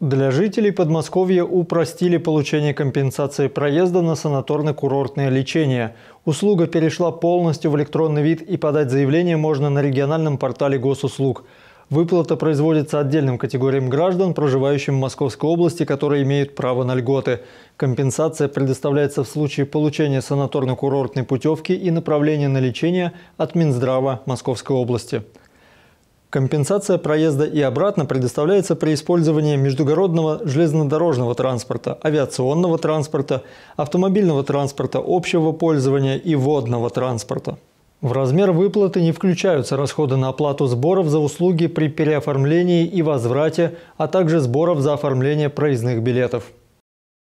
Для жителей Подмосковья упростили получение компенсации проезда на санаторно-курортное лечение. Услуга перешла полностью в электронный вид и подать заявление можно на региональном портале госуслуг. Выплата производится отдельным категориям граждан, проживающим в Московской области, которые имеют право на льготы. Компенсация предоставляется в случае получения санаторно-курортной путевки и направления на лечение от Минздрава Московской области. Компенсация проезда и обратно предоставляется при использовании междугородного железнодорожного транспорта, авиационного транспорта, автомобильного транспорта общего пользования и водного транспорта. В размер выплаты не включаются расходы на оплату сборов за услуги при переоформлении и возврате, а также сборов за оформление проездных билетов.